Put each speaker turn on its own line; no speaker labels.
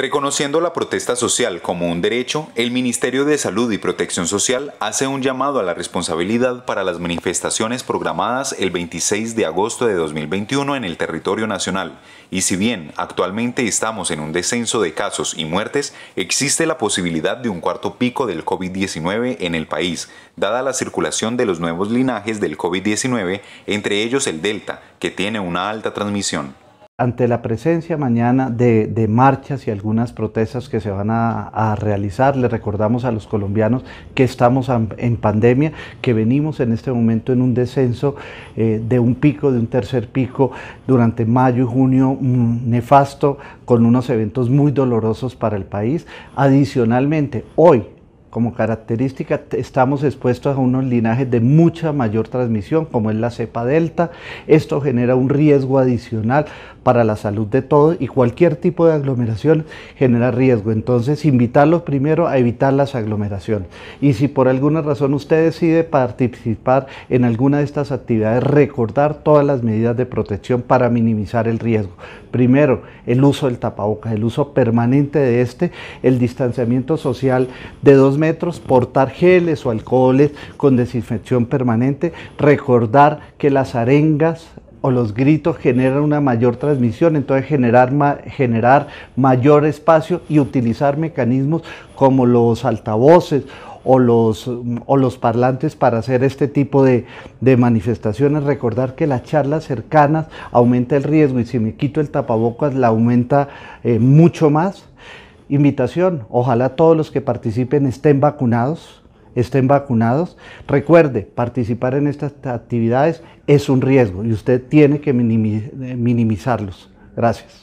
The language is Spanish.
Reconociendo la protesta social como un derecho, el Ministerio de Salud y Protección Social hace un llamado a la responsabilidad para las manifestaciones programadas el 26 de agosto de 2021 en el territorio nacional. Y si bien actualmente estamos en un descenso de casos y muertes, existe la posibilidad de un cuarto pico del COVID-19 en el país, dada la circulación de los nuevos linajes del COVID-19, entre ellos el Delta, que tiene una alta transmisión
ante la presencia mañana de, marchas y algunas protestas que se van a, realizar. Le recordamos a los colombianos que estamos en pandemia, que venimos en este momento en un descenso eh, de un pico, de un tercer pico durante mayo y junio mm, nefasto, con unos eventos muy dolorosos para el país. Adicionalmente, hoy como característica estamos expuestos a unos linajes de mucha mayor transmisión, como es la cepa delta. Esto genera un riesgo adicional para la salud de todos y cualquier tipo de aglomeración genera riesgo. Entonces, invitarlos primero a evitar las aglomeraciones. Y si por alguna razón usted decide participar en alguna de estas actividades, recordar todas las medidas de protección para minimizar el riesgo. Primero, el uso del tapabocas, el uso permanente de este, el distanciamiento social de dos metros, portar geles o alcoholes con desinfección permanente, recordar que las arengas o los gritos generan una mayor transmisión, entonces generar, generar mayor espacio y utilizar mecanismos como los altavoces o los, o los parlantes para hacer este tipo de, manifestaciones. Recordar que las charlas cercanas aumenta el riesgo y si me quito el tapabocas la aumenta eh, mucho más invitación. Ojalá todos los que participen estén vacunados, estén vacunados. Recuerde, participar en estas actividades es un riesgo y usted tiene que eh, minimizarlos. Gracias.